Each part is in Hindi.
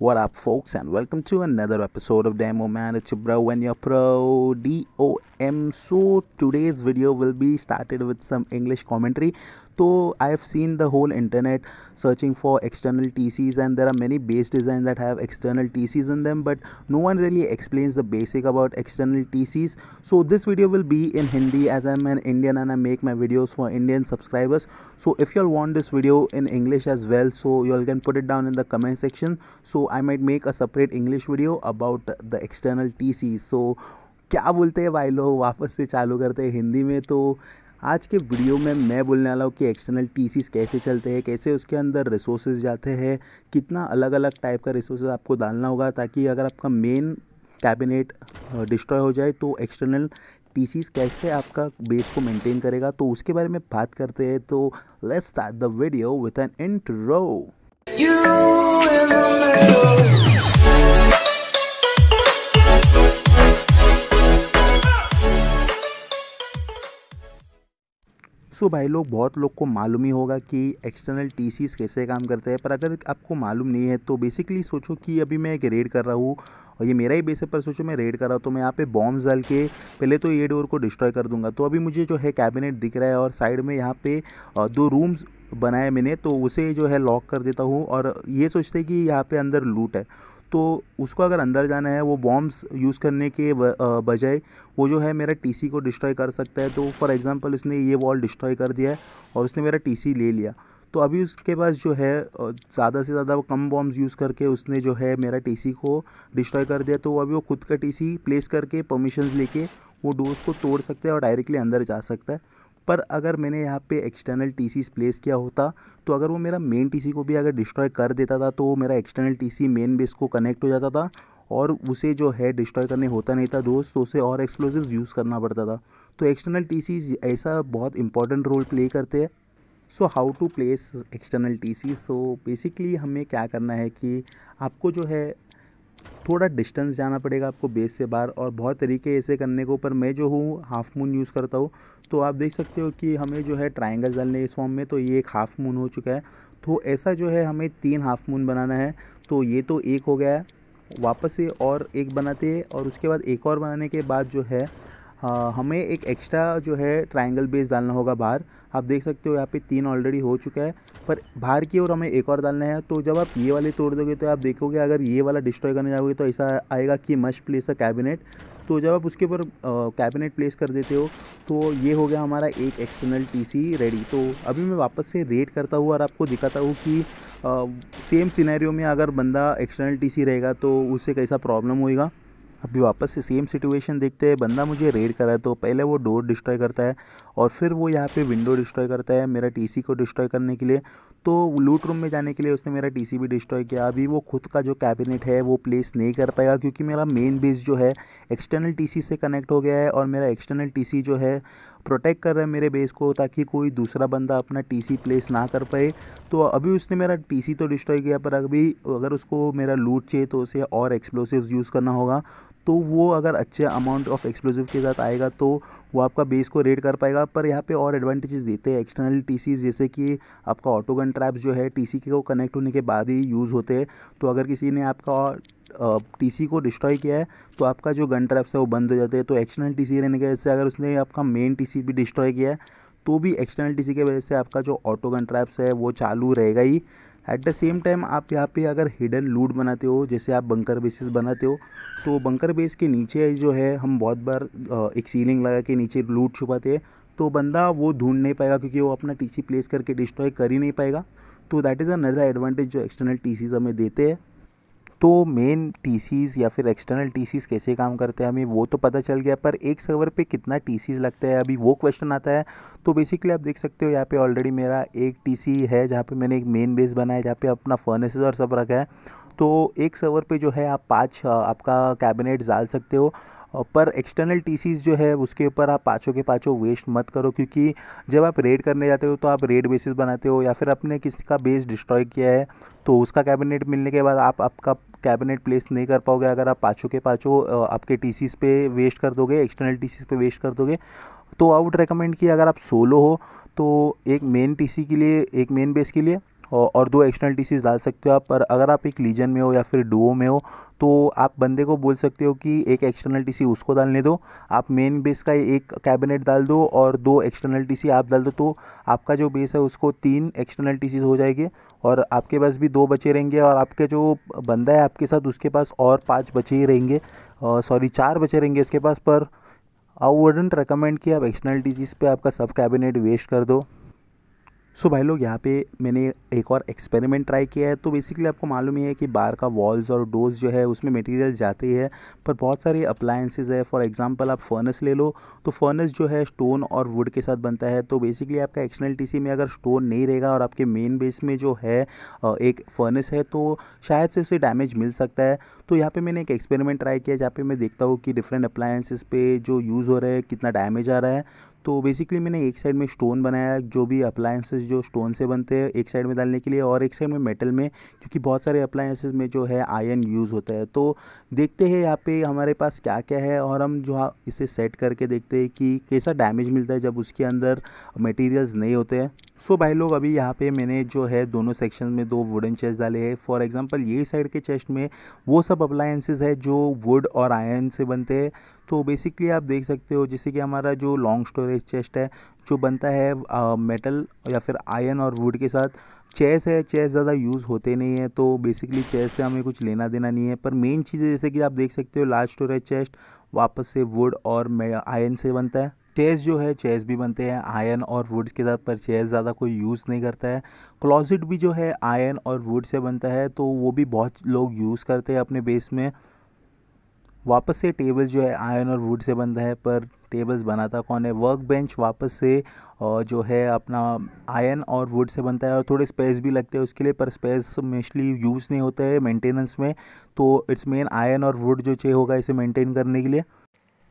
What up, folks, and welcome to another episode of Demo Manager Bro when you're pro DOM. So, today's video will be started with some English commentary. तो I have seen the whole internet searching for external T Cs and there are many base design that have external T Cs in them but no one really explains the basic about external T Cs so this video will be in Hindi as am an Indian and I make my videos for Indian subscribers so if you'll want this video in English as well so you'll can put it down in the comment section so I might make a separate English video about the external T Cs so क्या बोलते हैं भाई लोग वापस से चालू करते हैं हिंदी में तो आज के वीडियो में मैं बोलने वाला हूँ कि एक्सटर्नल टी कैसे चलते हैं कैसे उसके अंदर रिसोर्सेज जाते हैं कितना अलग अलग टाइप का रिसोर्सेज आपको डालना होगा ताकि अगर आपका मेन कैबिनेट डिस्ट्रॉय हो जाए तो एक्सटर्नल टी कैसे आपका बेस को मेंटेन करेगा तो उसके बारे में बात करते हैं तो let's start the video with an intro so so भाई लोग बहुत लोग को मालूम ही होगा कि एक्सटर्नल टी कैसे काम करते हैं पर अगर आपको मालूम नहीं है तो बेसिकली सोचो कि अभी मैं एक रेड कर रहा हूँ और ये मेरा ही बेस पर सोचो मैं रेड कर रहा हूँ तो मैं यहाँ पे बॉम्ब डाल के पहले तो ये डोर को डिस्ट्रॉय कर दूंगा तो अभी मुझे जो है कैबिनेट दिख रहा है और साइड में यहाँ पे दो रूम्स बनाए मैंने तो उसे जो है लॉक कर देता हूँ और ये सोचते कि यहाँ पे अंदर लूट है तो उसको अगर अंदर जाना है वो बॉम्ब्स यूज़ करने के बजाय वो जो है मेरा टीसी को डिस्ट्रॉय कर सकता है तो फॉर एग्जांपल उसने ये वॉल डिस्ट्रॉय कर दिया है और उसने मेरा टीसी ले लिया तो अभी उसके पास जो है ज़्यादा से ज़्यादा कम बॉम्ब्स यूज़ करके उसने जो है मेरा टी को डिस्ट्रॉय कर दिया तो अभी वो खुद का टी प्लेस करके परमिशन लेके वो डोर्स को तोड़ सकता है और डायरेक्टली अंदर जा सकता है पर अगर मैंने यहाँ पे एक्सटर्नल टी प्लेस किया होता तो अगर वो मेरा मेन टी को भी अगर डिस्ट्रॉय कर देता था तो वो मेरा एक्सटर्नल टी मेन बेस को कनेक्ट हो जाता था और उसे जो है डिस्ट्रॉय करने होता नहीं था दोस्त तो उसे और एक्सप्लोजिव यूज़ करना पड़ता था तो एक्सटर्नल टी ऐसा बहुत इंपॉर्टेंट रोल प्ले करते हैं so how to place external T C so basically हमें क्या करना है कि आपको जो है थोड़ा डिस्टेंस जाना पड़ेगा आपको बेस से बाहर और बहुत तरीके ऐसे करने को पर मैं जो हूँ हाफ मून यूज़ करता हूँ तो आप देख सकते हो कि हमें जो है ट्राइंगल डालने इस फॉर्म में तो ये एक हाफ मून हो चुका है तो ऐसा जो है हमें तीन हाफ मून बनाना है तो ये तो एक हो गया है वापस से और एक बनाते हैं और उसके बाद एक और बनाने के बाद जो है आ, हाँ, हमें एक एक्स्ट्रा जो है ट्राइंगल बेस डालना होगा बाहर आप देख सकते हो यहाँ पे तीन ऑलरेडी हो चुका है पर बाहर की ओर हमें एक और डालना है तो जब आप ये वाले तोड़ दोगे तो आप देखोगे अगर ये वाला डिस्ट्रॉय करने जाओगे तो ऐसा आएगा कि मस्ट प्लेस अ कैबिनेट तो जब आप उसके ऊपर कैबिनेट प्लेस कर देते हो तो ये हो गया हमारा एक एक्सटर्नल टीसी रेडी तो अभी मैं वापस से रेट करता हूँ और आपको दिखाता हूँ कि सेम सिनेरियो में अगर बंदा एक्सटर्नल टीसी रहेगा तो उससे कैसा प्रॉब्लम होएगा अभी वापस से सेम सिचुएशन देखते हैं बंदा मुझे रेड करा है तो पहले वो डोर डिस्ट्रॉय करता है और फिर वो यहाँ पे विंडो डिस्ट्रॉय करता है मेरा टीसी को डिस्ट्रॉय करने के लिए तो लूट रूम में जाने के लिए उसने मेरा टीसी भी डिस्ट्रॉय किया अभी वो खुद का जो कैबिनेट है वो प्लेस नहीं कर पाएगा क्योंकि मेरा मेन बेस जो है एक्सटर्नल टीसी से कनेक्ट हो गया है और मेरा एक्सटर्नल टीसी जो है प्रोटेक्ट कर रहा है मेरे बेस को ताकि कोई दूसरा बंदा अपना टीसी प्लेस ना कर पाए तो अभी उसने मेरा टीसी तो डिस्ट्रॉय किया पर अभी अगर उसको मेरा लूट चाहिए तो उसे और एक्सप्लोसिव यूज़ करना होगा तो वो अगर अच्छे अमाउंट ऑफ एक्सप्लोजिव के साथ आएगा तो वो आपका बेस को रेड कर पाएगा पर यहाँ पे और एडवांटेजेस देते हैं एक्सटर्नल टी जैसे कि आपका ऑटोगन ट्रैप्स जो है टी के को कनेक्ट होने के बाद ही यूज़ होते हैं तो अगर किसी ने आपका टी को डिस्ट्रॉय किया है तो आपका जो गन ट्रैप्स है वो बंद हो जाते हैं तो एक्सटर्नल टी रहने की वजह से अगर उसने आपका मेन टी भी डिस्ट्रॉय किया है तो भी एक्सटर्नल टी की वजह से आपका जो ऑटोगन ट्रैप्स है वो चालू रहेगा ही एट द सेम टाइम आप यहाँ पे अगर हिडन लूट बनाते हो जैसे आप बंकर बेसिस बनाते हो तो बंकर बेस के नीचे जो है हम बहुत बार एक सीलिंग लगा के नीचे लूट छुपाते हैं तो बंदा वो ढूंढ नहीं पाएगा क्योंकि वो अपना टीसी प्लेस करके डिस्ट्रॉय कर ही नहीं पाएगा तो दैट इज़ अनदर एडवांटेज जो एक्सटर्नल टीसीज हमें देते हैं तो मेन टी या फिर एक्सटर्नल टी कैसे काम करते हैं हमें वो तो पता चल गया पर एक सर्वर पे कितना टी लगता है अभी वो क्वेश्चन आता है तो बेसिकली आप देख सकते हो यहाँ पे ऑलरेडी मेरा एक टी है जहाँ पे मैंने एक मेन बेस बनाया जहाँ पे अपना फर्नेसेज और सब रखा है तो एक सर्वर पे जो है आप पाँच आपका कैबिनेट डाल सकते हो और पर एक्सटर्नल टी जो है उसके ऊपर आप पाँचों के पाँचों वेस्ट मत करो क्योंकि जब आप रेड करने जाते हो तो आप रेड बेसिस बनाते हो या फिर आपने किसी का बेस डिस्ट्रॉय किया है तो उसका कैबिनेट मिलने के बाद आप आपका कैबिनेट प्लेस नहीं कर पाओगे अगर आप पाँचों के पाँचों आपके टी पे वेस्ट कर दोगे एक्सटर्नल टी पे वेस्ट कर दोगे तो आई वुड रिकमेंड किया अगर आप सोलो हो तो एक मेन टी के लिए एक मेन बेस के लिए और दो एक्सटर्नल टी डाल सकते हो आप पर अगर आप एक लीजन में हो या फिर डुओ में हो तो आप बंदे को बोल सकते हो कि एक एक्सटर्नल सी उसको डालने दो आप मेन बेस का एक कैबिनेट डाल दो और दो एक्सटर्नल सी आप डाल दो तो आपका जो बेस है उसको तीन एक्सटर्नल टीसीज हो जाएगी और आपके पास भी दो बचे रहेंगे और आपके जो बंदा है आपके साथ उसके पास और पाँच बचे ही रहेंगे सॉरी चार बचे रहेंगे उसके पास पर आई वुडेंट रिकमेंड कि आप एक्सटर्नल टीसीज पे आपका सब कैबिनेट वेस्ट कर दो सो so भाई लोग यहाँ पे मैंने एक और एक्सपेरिमेंट ट्राई किया है तो बेसिकली आपको मालूम ही है कि बार का वॉल्स और डोज जो है उसमें मटेरियल जाती है पर बहुत सारे अप्लायंसेज है फॉर एग्जांपल आप फर्नेस ले लो तो फर्नेस जो है स्टोन और वुड के साथ बनता है तो बेसिकली आपका एक्सटर्नल टीसी में अगर स्टोन नहीं रहेगा और आपके मेन बेस में जो है एक फर्नेस है तो शायद से उसे डैमेज मिल सकता है तो यहाँ पर मैंने एक एक्सपेरिमेंट ट्राई किया जहाँ पर मैं देखता हूँ कि डिफरेंट अप्लायंसेज पे जो यूज़ हो रहे हैं कितना डैमेज आ रहा है तो बेसिकली मैंने एक साइड में स्टोन बनाया जो भी अप्लायंसेस जो स्टोन से बनते हैं एक साइड में डालने के लिए और एक साइड में मेटल में क्योंकि बहुत सारे अप्लायंसेस में जो है आयन यूज़ होता है तो देखते हैं यहाँ पे हमारे पास क्या क्या है और हम जो हाँ इसे सेट करके देखते हैं कि कैसा डैमेज मिलता है जब उसके अंदर मटेरियल्स नहीं होते हैं सो so, भाई लोग अभी यहाँ पे मैंने जो है दोनों सेक्शन में दो वुडन चेस्ट डाले हैं फॉर एग्जांपल ये साइड के चेस्ट में वो सब अप्लायंसेस है जो वुड और आयरन से बनते हैं तो बेसिकली आप देख सकते हो जैसे कि हमारा जो लॉन्ग स्टोरेज चेस्ट है जो बनता है आ, मेटल या फिर आयन और वुड के साथ चेस है चेस ज़्यादा यूज़ होते नहीं है तो बेसिकली चेस से हमें कुछ लेना देना नहीं है पर मेन चीज़ जैसे कि आप देख सकते हो लार्ज स्टोरेज चेस्ट वापस से वुड और आयन से बनता है चेस जो है चेस भी बनते हैं आयन और वुड्स के साथ पर चेस ज़्यादा कोई यूज़ नहीं करता है क्लॉजिट भी जो है आयन और वुड से बनता है तो वो भी बहुत लोग यूज़ करते हैं अपने बेस में वापस से टेबल जो है आयरन और वुड से बनता है पर टेबल्स बनाता कौन है वर्क बेंच वापस से जो है अपना आयरन और वुड से बनता है और थोड़े स्पेस भी लगते हैं उसके लिए पर स्पेस मेस्टली यूज़ नहीं होता है मेंटेनेंस में तो इट्स मेन आयरन और वुड जो चाहिए होगा इसे मेंटेन करने के लिए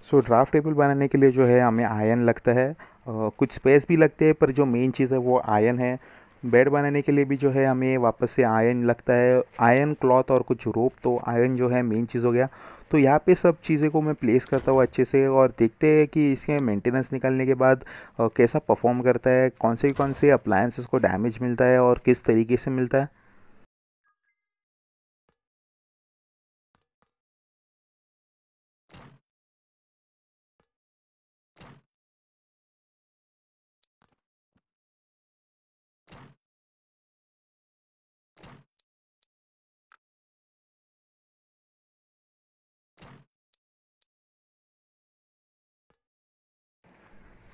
सो ड्राफ्ट टेबल बनाने के लिए जो है हमें आयन लगता है कुछ स्पेस भी लगते हैं पर जो मेन चीज़ है वो आयन है बेड बनाने के लिए भी जो है हमें वापस से आयन लगता है आयन क्लॉथ और कुछ रोप तो आयन जो है मेन चीज़ हो गया तो यहाँ पे सब चीज़ें को मैं प्लेस करता हूँ अच्छे से और देखते हैं कि इसके मेंटेनेंस निकालने के बाद कैसा परफॉर्म करता है कौन से कौन से अप्लायंसेस को डैमेज मिलता है और किस तरीके से मिलता है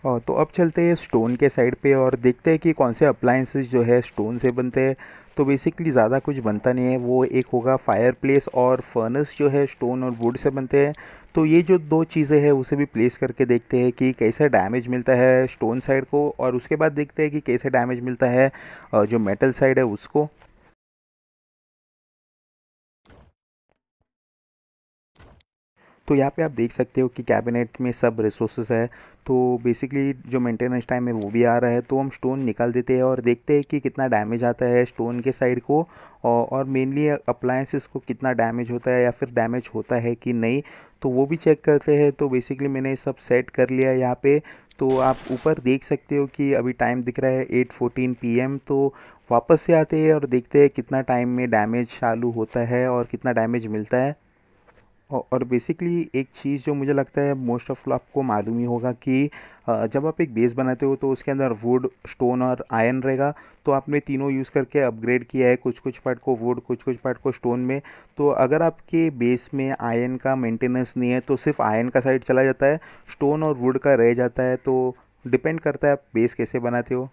तो अब चलते हैं स्टोन के साइड पे और देखते हैं कि कौन से अप्लाइंसेस जो है स्टोन से बनते हैं तो बेसिकली ज़्यादा कुछ बनता नहीं है वो एक होगा फायर प्लेस और फर्नेस जो है स्टोन और वुड से बनते हैं तो ये जो दो चीज़ें हैं उसे भी प्लेस करके देखते हैं कि कैसा डैमेज मिलता है स्टोन साइड को और उसके बाद देखते हैं कि कैसे डैमेज मिलता है जो मेटल साइड है उसको तो यहाँ पे आप देख सकते हो कि कैबिनेट में सब रिसोर्सेस है तो बेसिकली जो मेंटेनेंस टाइम है वो भी आ रहा है तो हम स्टोन निकाल देते हैं और देखते हैं कि कितना डैमेज आता है स्टोन के साइड को और मेनली अप्लायंसेस को कितना डैमेज होता है या फिर डैमेज होता है कि नहीं तो वो भी चेक करते हैं तो बेसिकली मैंने सब सेट कर लिया है यहाँ पे तो आप ऊपर देख सकते हो कि अभी टाइम दिख रहा है एट फोर्टीन तो वापस से आते हैं और देखते हैं कितना टाइम में डैमेज चालू होता है और कितना डैमेज मिलता है और बेसिकली एक चीज़ जो मुझे लगता है मोस्ट ऑफ आपको मालूम ही होगा कि जब आप एक बेस बनाते हो तो उसके अंदर वुड स्टोन और आयरन रहेगा तो आपने तीनों यूज़ करके अपग्रेड किया है कुछ कुछ पार्ट को वुड कुछ कुछ पार्ट को स्टोन में तो अगर आपके बेस में आयरन का मेंटेनेंस नहीं है तो सिर्फ आयरन का साइड चला जाता है स्टोन और वुड का रह जाता है तो डिपेंड करता है आप बेस कैसे बनाते हो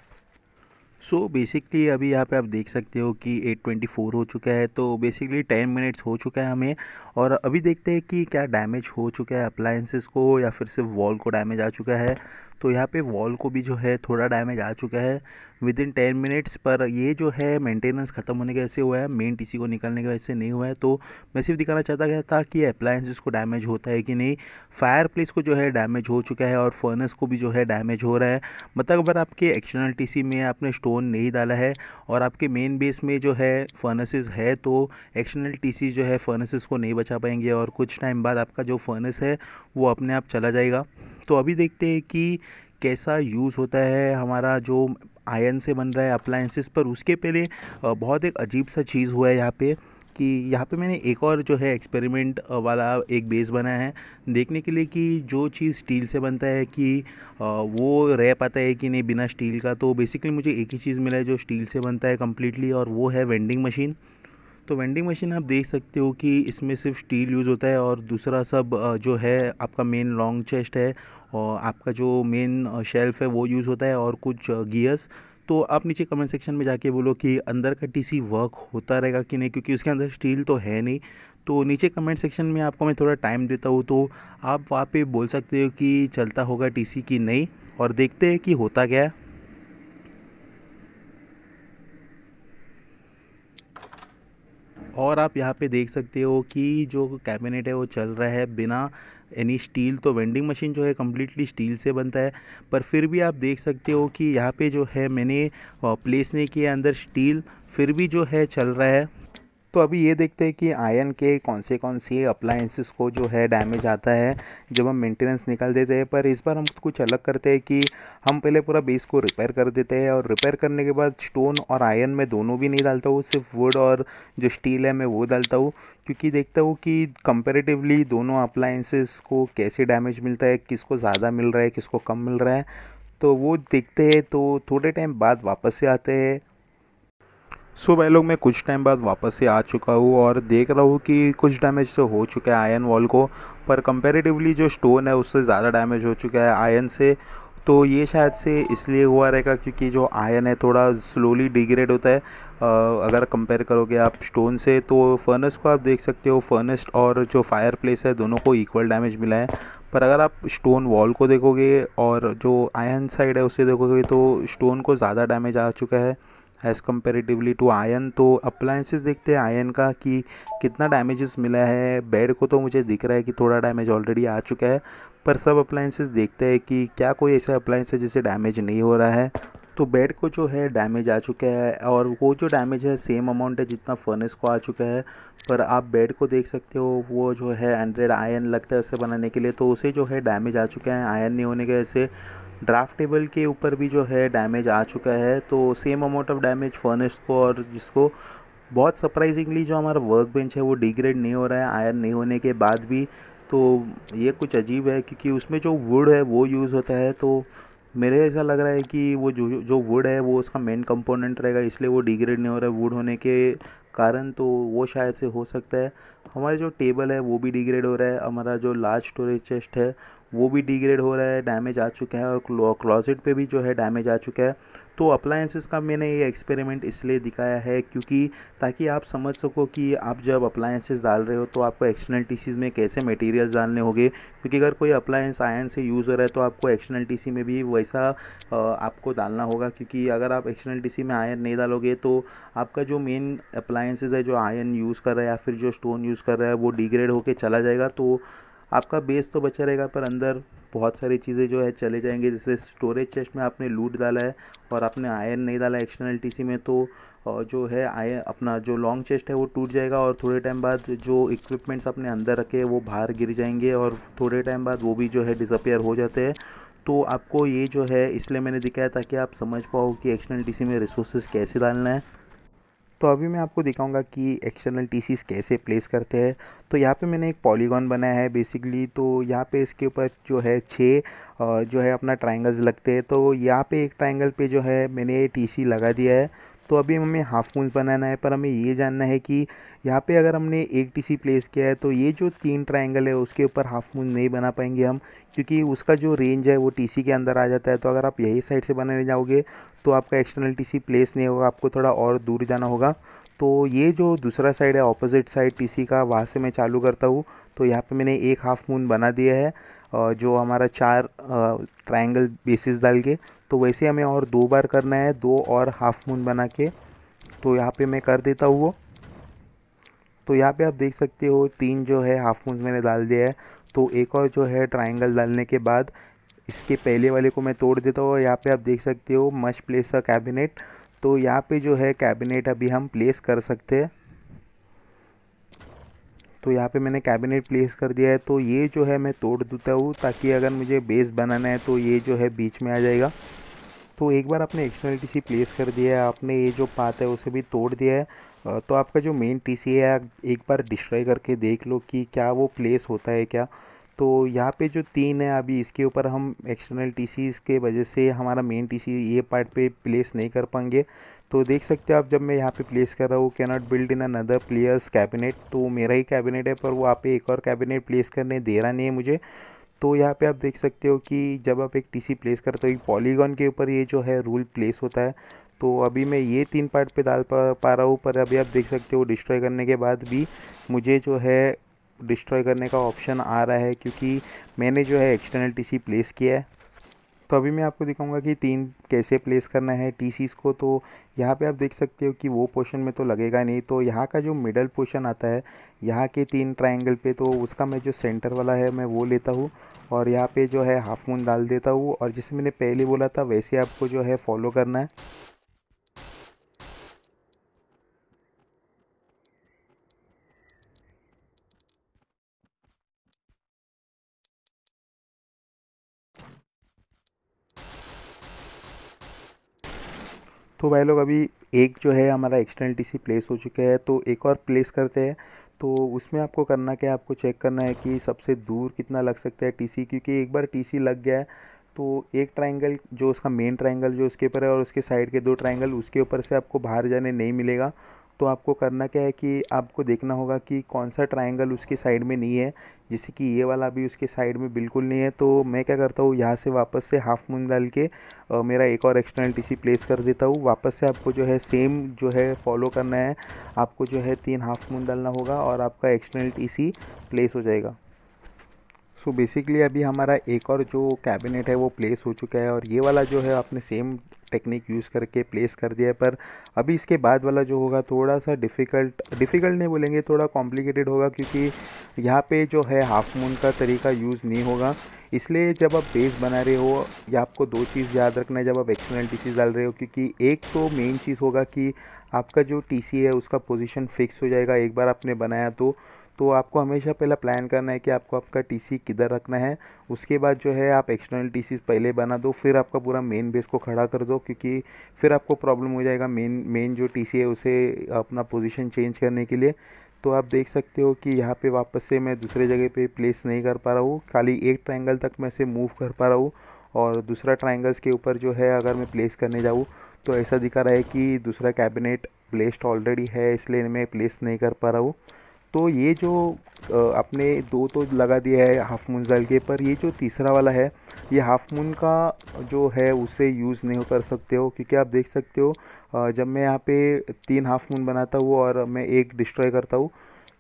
सो so बेसिकली अभी यहाँ पे आप देख सकते हो कि 824 हो चुका है तो बेसिकली 10 मिनट्स हो चुका है हमें और अभी देखते हैं कि क्या डैमेज हो चुका है अप्लायंसेस को या फिर सिर्फ वॉल को डैमेज आ चुका है तो यहाँ पे वॉल को भी जो है थोड़ा डैमेज आ चुका है विद इन टेन मिनट्स पर ये जो है मेंटेनेंस ख़त्म होने की वजह से हुआ है मेन टीसी को निकलने की वजह से नहीं हुआ है तो मैं सिर्फ दिखाना चाहता था कि अप्लायंसेस को डैमेज होता है कि नहीं फायर प्लेस को जो है डैमेज हो चुका है और फर्नेस को भी जो है डैमेज हो रहा है मतलब अगर आपके एक्सटर्नल टी में आपने स्टोन नहीं डाला है और आपके मेन बेस में जो है फर्नेसेस है तो एक्सटर्नल टी जो है फर्नेसेस को नहीं बचा पाएंगे और कुछ टाइम बाद आपका जो फर्नेस है वो अपने आप चला जाएगा तो अभी देखते हैं कि कैसा यूज़ होता है हमारा जो आयन से बन रहा है अप्लायंसिस पर उसके पहले बहुत एक अजीब सा चीज़ हुआ है यहाँ पे कि यहाँ पे मैंने एक और जो है एक्सपेरिमेंट वाला एक बेस बनाया है देखने के लिए कि जो चीज़ स्टील से बनता है कि वो रह पाता है कि नहीं बिना स्टील का तो बेसिकली मुझे एक ही चीज़ मिला है जो स्टील से बनता है कम्प्लीटली और वो है वेंडिंग मशीन तो वेंडिंग मशीन आप देख सकते हो कि इसमें सिर्फ स्टील यूज़ होता है और दूसरा सब जो है आपका मेन लॉन्ग चेस्ट है और आपका जो मेन शेल्फ है वो यूज़ होता है और कुछ गियर्स तो आप नीचे कमेंट सेक्शन में जाके बोलो कि अंदर का टीसी वर्क होता रहेगा कि नहीं क्योंकि उसके अंदर स्टील तो है नहीं तो नीचे कमेंट सेक्शन में आपको मैं थोड़ा टाइम देता हूँ तो आप वहाँ पे बोल सकते हो कि चलता होगा टीसी की नहीं और देखते हैं कि होता क्या है और आप यहाँ पे देख सकते हो कि जो कैबिनेट है वो चल रहा है बिना यानी स्टील तो वेंडिंग मशीन जो है कम्प्लीटली स्टील से बनता है पर फिर भी आप देख सकते हो कि यहाँ पे जो है मैंने प्लेस नहीं किया अंदर स्टील फिर भी जो है चल रहा है तो अभी ये देखते हैं कि आयन के कौन से कौन से अप्लायंसेस को जो है डैमेज आता है जब हम मेंटेनेंस निकाल देते हैं पर इस बार हम कुछ अलग करते हैं कि हम पहले पूरा बेस को रिपेयर कर देते हैं और रिपेयर करने के बाद स्टोन और आयन में दोनों भी नहीं डालता हूँ सिर्फ वुड और जो स्टील है मैं वो डालता हूँ क्योंकि देखता हूँ कि कंपेरेटिवली दोनों अप्लायंसेस को कैसे डैमेज मिलता है किसको ज़्यादा मिल रहा है किसको कम मिल रहा है तो वो देखते हैं तो थोड़े टाइम बाद वापस से आते हैं सो भाई लोग मैं कुछ टाइम बाद वापस से आ चुका हूँ और देख रहा हूँ कि कुछ डैमेज तो हो चुका है आयन वॉल को पर कंपेरेटिवली जो स्टोन है उससे ज़्यादा डैमेज हो चुका है आयन से तो ये शायद से इसलिए हुआ रहेगा क्योंकि जो आयन है थोड़ा स्लोली डिग्रेड होता है आ, अगर कंपेयर करोगे आप स्टोन से तो फर्नेस को आप देख सकते हो फर्नेस और जो फायर प्लेस है दोनों को इक्वल डैमेज मिला है पर अगर आप स्टोन वॉल को देखोगे और जो आयन साइड है उसे देखोगे तो स्टोन को ज़्यादा डैमेज आ चुका है एज़ कम्पेरेटिवली टू आयन तो अप्लायंसेस देखते हैं आयन का कि कितना डैमेजेस मिला है बेड को तो मुझे दिख रहा है कि थोड़ा डैमेज ऑलरेडी आ चुका है पर सब अप्लायंसेस देखते हैं कि क्या कोई ऐसा अप्लायंस है जिसे डैमेज नहीं हो रहा है तो बेड को जो है डैमेज आ चुका है और वो जो डैमेज है सेम अमाउंट है जितना फर्नेस को आ चुका है पर आप बेड को देख सकते हो वो जो है हंड्रेड आयन लगता है उसे बनाने के लिए तो उसे जो है डैमेज आ चुका है आयन नहीं होने की वजह से ड्राफ्ट टेबल के ऊपर भी जो है डैमेज आ चुका है तो same amount of damage furnish को और जिसको बहुत सरप्राइजिंगली जो हमारा वर्क बेंच है वो डिग्रेड नहीं हो रहा है आयरन नहीं होने के बाद भी तो ये कुछ अजीब है क्योंकि उसमें जो वुड है वो यूज़ होता है तो मेरे ऐसा लग रहा है कि वो जो जो वुड है वो उसका मेन कंपोनेंट रहेगा इसलिए वो डिग्रेड नहीं हो रहा है वुड होने के कारण तो वो शायद से हो सकता है हमारा जो टेबल है वो भी डिग्रेड हो रहा है हमारा जो लार्ज स्टोरेज चेस्ट है वो भी डिग्रेड हो रहा है डैमेज आ चुका है और क्लॉजेट पे भी जो है डैमेज आ चुका है तो अप्लायंसेस का मैंने ये एक्सपेरिमेंट इसलिए दिखाया है क्योंकि ताकि आप समझ सको कि आप जब अप्लायंसेस डाल रहे हो तो आपको एक्सटर्नल टीसीज में कैसे मटेरियल्स डालने होंगे क्योंकि अगर कोई अप्लायंस आयन से यूज़ हो रहा है तो आपको एक्सटर्नल टीसी में भी वैसा आपको डालना होगा क्योंकि अगर आप एक्सटर्नल टीसी में आयन नहीं डालोगे तो आपका जो मेन अप्लायंसेज है जो आयन यूज़ कर रहा है या फिर जो स्टोन यूज़ कर रहा है वो डिग्रेड होकर चला जाएगा तो आपका बेस तो बचा रहेगा पर अंदर बहुत सारी चीज़ें जो है चले जाएंगे जैसे स्टोरेज चेस्ट में आपने लूट डाला है और आपने आयरन नहीं डाला एक्सटर्नल टीसी में तो जो है आय अपना जो लॉन्ग चेस्ट है वो टूट जाएगा और थोड़े टाइम बाद जो इक्विपमेंट्स आपने अंदर रखे हैं वो बाहर गिर जाएंगे और थोड़े टाइम बाद वो भी जो है डिसअपेयर हो जाते हैं तो आपको ये जो है इसलिए मैंने दिखाया ताकि आप समझ पाओ कि एक्सटर्नल टीसी में रिसोर्सेज कैसे डालना है तो अभी मैं आपको दिखाऊंगा कि एक्सटर्नल टी कैसे प्लेस करते हैं तो यहाँ पे मैंने एक पॉलीगॉन बनाया है बेसिकली तो यहाँ पे इसके ऊपर जो है छः जो है अपना ट्राइंगल्स लगते हैं तो यहाँ पे एक ट्राइंगल पे जो है मैंने टी लगा दिया है तो अभी हमें हाफ मून बनाना है पर हमें ये जानना है कि यहाँ पे अगर हमने एक टीसी प्लेस किया है तो ये जो तीन ट्रायंगल है उसके ऊपर हाफ मून नहीं बना पाएंगे हम क्योंकि उसका जो रेंज है वो टीसी के अंदर आ जाता है तो अगर आप यही साइड से बनाने जाओगे तो आपका एक्सटर्नल टीसी प्लेस नहीं होगा आपको थोड़ा और दूर जाना होगा तो ये जो दूसरा साइड है ऑपोजिट साइड टीसी का वहाँ से मैं चालू करता हूँ तो यहाँ पे मैंने एक हाफ मून बना दिया है जो हमारा चार ट्रायंगल बेसिस डाल के तो वैसे हमें और दो बार करना है दो और हाफ मून बना के तो यहाँ पे मैं कर देता हूँ वो तो यहाँ पे आप देख सकते हो तीन जो है हाफ मून मैंने डाल दिया है तो एक और जो है ट्राइंगल डालने के बाद इसके पहले वाले को मैं तोड़ देता हूँ यहाँ पे आप देख सकते हो मस्ट प्लेस अ कैबिनेट तो यहाँ पे जो है कैबिनेट अभी हम प्लेस कर सकते हैं तो यहाँ पे मैंने कैबिनेट प्लेस कर दिया है तो ये जो है मैं तोड़ देता हूँ ताकि अगर मुझे बेस बनाना है तो ये जो है बीच में आ जाएगा तो एक बार आपने एक्सटर्नल टीसी प्लेस कर दिया है आपने ये जो पात है उसे भी तोड़ दिया है तो आपका जो मेन टीसी है एक बार डिस्ट्रॉय करके देख लो कि क्या वो प्लेस होता है क्या तो यहाँ पे जो तीन है अभी इसके ऊपर हम एक्सटर्नल टी के वजह से हमारा मेन टी ये पार्ट पे प्लेस नहीं कर पाएंगे तो देख सकते हो आप जब मैं यहाँ पे प्लेस कर रहा हूँ can not build in another players cabinet तो मेरा ही कैबिनेट है पर वो आप एक और कैबिनेट प्लेस करने दे रहा नहीं है मुझे तो यहाँ पे आप देख सकते हो कि जब आप एक टी प्लेस करते हो एक पॉलीगॉन के ऊपर ये जो है रूल प्लेस होता है तो अभी मैं ये तीन पार्ट पे डाल पा, पा रहा हूँ पर अभी आप देख सकते हो डिस्ट्रॉय करने के बाद भी मुझे जो है डिस्ट्रॉय करने का ऑप्शन आ रहा है क्योंकि मैंने जो है एक्सटर्नल टीसी प्लेस किया है तो अभी मैं आपको दिखाऊंगा कि तीन कैसे प्लेस करना है टी को तो यहाँ पे आप देख सकते हो कि वो पोर्शन में तो लगेगा नहीं तो यहाँ का जो मिडल पोर्शन आता है यहाँ के तीन ट्रायंगल पे तो उसका मैं जो सेंटर वाला है मैं वो लेता हूँ और यहाँ पे जो है हाफ मून डाल देता हूँ और जैसे मैंने पहले बोला था वैसे आपको जो है फॉलो करना है तो भाई लोग अभी एक जो है हमारा एक्सटर्नल टीसी प्लेस हो चुका है तो एक और प्लेस करते हैं तो उसमें आपको करना क्या है आपको चेक करना है कि सबसे दूर कितना लग सकता है टीसी क्योंकि एक बार टीसी लग गया है तो एक ट्रायंगल जो उसका मेन ट्रायंगल जो उसके ऊपर है और उसके साइड के दो ट्रायंगल उसके ऊपर से आपको बाहर जाने नहीं मिलेगा तो आपको करना क्या है कि आपको देखना होगा कि कौन सा ट्रायंगल उसके साइड में नहीं है जैसे कि ये वाला भी उसके साइड में बिल्कुल नहीं है तो मैं क्या करता हूँ यहाँ से वापस से हाफ मून डाल के आ, मेरा एक और एक्सटर्नल टीसी प्लेस कर देता हूँ वापस से आपको जो है सेम जो है फॉलो करना है आपको जो है तीन हाफ मून डालना होगा और आपका एक्सटर्नल टी प्लेस हो जाएगा सो so बेसिकली अभी हमारा एक और जो कैबिनेट है वो प्लेस हो चुका है और ये वाला जो है आपने सेम टेक्निक यूज़ करके प्लेस कर दिया है पर अभी इसके बाद वाला जो होगा थोड़ा सा डिफ़िकल्ट डिफ़िकल्ट नहीं बोलेंगे थोड़ा कॉम्प्लिकेटेड होगा क्योंकि यहाँ पे जो है हाफ मून का तरीका यूज़ नहीं होगा इसलिए जब आप बेस बना रहे हो या आपको दो चीज़ याद रखना है जब आप एक्सटर्नल टी डाल रहे हो क्योंकि एक तो मेन चीज़ होगा कि आपका जो टी है उसका पोजिशन फिक्स हो जाएगा एक बार आपने बनाया तो तो आपको हमेशा पहले प्लान करना है कि आपको आपका टी किधर रखना है उसके बाद जो है आप एक्सटर्नल टी पहले बना दो फिर आपका पूरा मेन बेस को खड़ा कर दो क्योंकि फिर आपको प्रॉब्लम हो जाएगा मेन मेन जो टी है उसे अपना पोजिशन चेंज करने के लिए तो आप देख सकते हो कि यहाँ पे वापस से मैं दूसरे जगह पे प्लेस नहीं कर पा रहा हूँ खाली एक ट्रायंगल तक मैं से मूव कर पा रहा हूँ और दूसरा ट्रायंगल्स के ऊपर जो है अगर मैं प्लेस करने जाऊँ तो ऐसा दिखा रहा है कि दूसरा कैबिनेट प्लेस्ड ऑलरेडी है इसलिए मैं प्लेस नहीं कर पा रहा हूँ तो ये जो आपने दो तो लगा दिया है हाफ़ मून डाल के पर ये जो तीसरा वाला है ये हाफ़ मून का जो है उसे यूज़ नहीं कर सकते हो क्योंकि आप देख सकते हो जब मैं यहाँ पे तीन हाफ़ मून बनाता हूँ और मैं एक डिस्ट्रॉय करता हूँ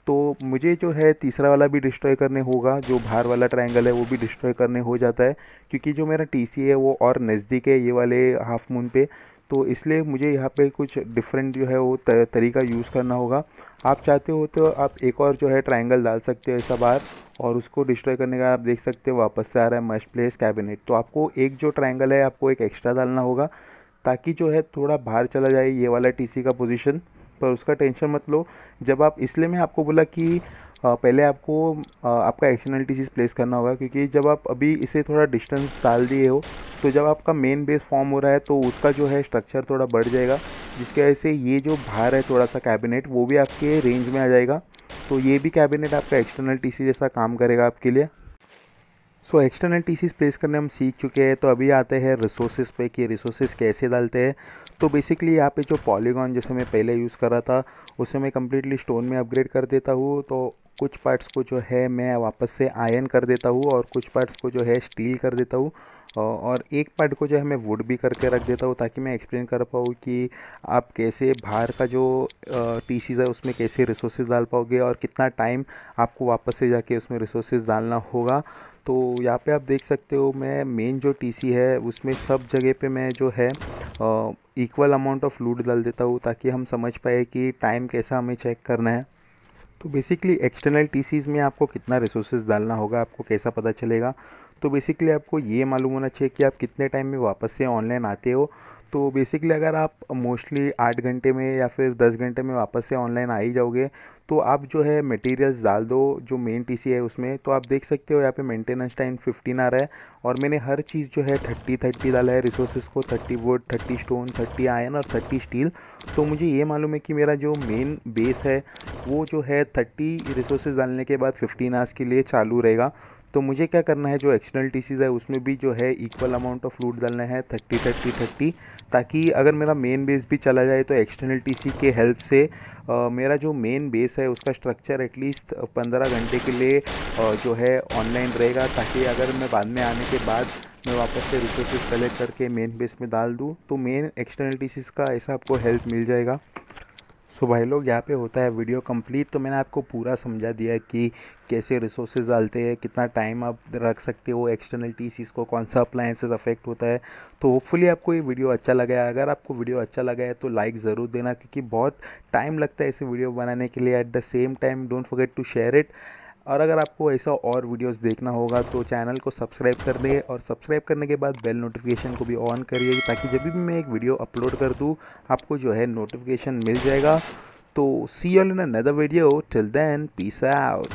तो मुझे जो है तीसरा वाला भी डिस्ट्रॉय करने होगा जो बाहर वाला ट्राइंगल है वो भी डिस्ट्रॉय करने हो जाता है क्योंकि जो मेरा टी है वो और नज़दीक है ये वाले हाफ़ मून पे तो इसलिए मुझे यहाँ पे कुछ डिफरेंट जो है वो तरीका यूज़ करना होगा आप चाहते हो तो आप एक और जो है ट्रायंगल डाल सकते हो ऐसा बार और उसको डिस्ट्रॉय करने का आप देख सकते हो वापस से आ रहा है मस्ट प्लेस कैबिनेट तो आपको एक जो ट्रायंगल है आपको एक एक्स्ट्रा डालना होगा ताकि जो है थोड़ा बाहर चला जाए ये वाला टी का पोजिशन पर उसका टेंशन मत लो जब आप इसलिए मैं आपको बोला कि पहले आपको आपका एक्सटर्नल टीसीज प्लेस करना होगा क्योंकि जब आप अभी इसे थोड़ा डिस्टेंस डाल दिए हो तो जब आपका मेन बेस फॉर्म हो रहा है तो उसका जो है स्ट्रक्चर थोड़ा बढ़ जाएगा जिसकी वजह से ये जो बाहर है थोड़ा सा कैबिनेट वो भी आपके रेंज में आ जाएगा तो ये भी कैबिनेट आपका एक्सटर्नल टी जैसा काम करेगा आपके लिए सो एक्सटर्नल टी प्लेस करने हम सीख चुके हैं तो अभी आते हैं रिसोर्सेज पे कि रिसोर्सेज कैसे डालते हैं तो बेसिकली यहाँ पे जो पॉलीगॉन जैसे मैं पहले यूज़ कर रहा था उसे मैं कम्प्लीटली स्टोन में अपग्रेड कर देता हूँ तो कुछ पार्ट्स को जो है मैं वापस से आयन कर देता हूँ और कुछ पार्ट्स को जो है स्टील कर देता हूँ और एक पार्ट को जो है मैं वुड भी करके रख देता हूँ ताकि मैं एक्सप्लेन कर पाऊँ कि आप कैसे बाहर का जो टीसीज है उसमें कैसे रिसोर्सेज डाल पाओगे और कितना टाइम आपको वापस से जाके उसमें रिसोर्सेज डालना होगा तो यहाँ पे आप देख सकते हो मैं मेन जो टीसी है उसमें सब जगह पे मैं जो है इक्वल अमाउंट ऑफ लूट डाल देता हूँ ताकि हम समझ पाए कि टाइम कैसा हमें चेक करना है तो बेसिकली एक्सटर्नल टी में आपको कितना रिसोर्सेज डालना होगा आपको कैसा पता चलेगा तो बेसिकली आपको ये मालूम होना चाहिए कि आप कितने टाइम में वापस से ऑनलाइन आते हो तो बेसिकली अगर आप मोस्टली आठ घंटे में या फिर दस घंटे में वापस से ऑनलाइन आ ही जाओगे तो आप जो है मटेरियल्स डाल दो जो मेन टीसी है उसमें तो आप देख सकते हो यहाँ पे मेंटेनेंस टाइम फिफ्टीन आ रहा है और मैंने हर चीज़ जो है थर्टी थर्टी डाला है रिसोर्सेज को thirty wood thirty stone thirty iron और थर्टी स्टील तो मुझे ये मालूम है कि मेरा जो मेन बेस है वो जो है थर्टी रिसोर्सेज डालने के बाद फिफ्टीन आवर्स के लिए चालू रहेगा तो मुझे क्या करना है जो एक्सटर्नल टी है उसमें भी जो है इक्वल अमाउंट ऑफ फ्लूड डालना है थर्टी थर्टी थर्टी ताकि अगर मेरा मेन बेस भी चला जाए तो एक्सटर्नल टी के हेल्प से आ, मेरा जो मेन बेस है उसका स्ट्रक्चर एटलीस्ट पंद्रह घंटे के लिए आ, जो है ऑनलाइन रहेगा ताकि अगर मैं बाद में आने के बाद मैं वापस से रिसोर्सेज कलेक्ट करके मेन बेस में डाल दूँ तो मेन एक्सटर्नल टी का ऐसा आपको हेल्प मिल जाएगा सो भाई लोग यहाँ पे होता है वीडियो कंप्लीट तो मैंने आपको पूरा समझा दिया कि कैसे रिसोर्सेज डालते हैं कितना टाइम आप रख सकते हो एक्सटर्नल टीसीज़ को कौन सा अप्लायंसेस अफेक्ट होता है तो होपफुली आपको ये वीडियो अच्छा लगा है अगर आपको वीडियो अच्छा लगा है तो लाइक ज़रूर देना क्योंकि बहुत टाइम लगता है इसे वीडियो बनाने के लिए at the same time don't forget to share it और अगर आपको ऐसा और वीडियोस देखना होगा तो चैनल को सब्सक्राइब कर दें और सब्सक्राइब करने के बाद बेल नोटिफिकेशन को भी ऑन करिए ताकि जब भी मैं एक वीडियो अपलोड कर दूँ आपको जो है नोटिफिकेशन मिल जाएगा तो see all in another video till then peace out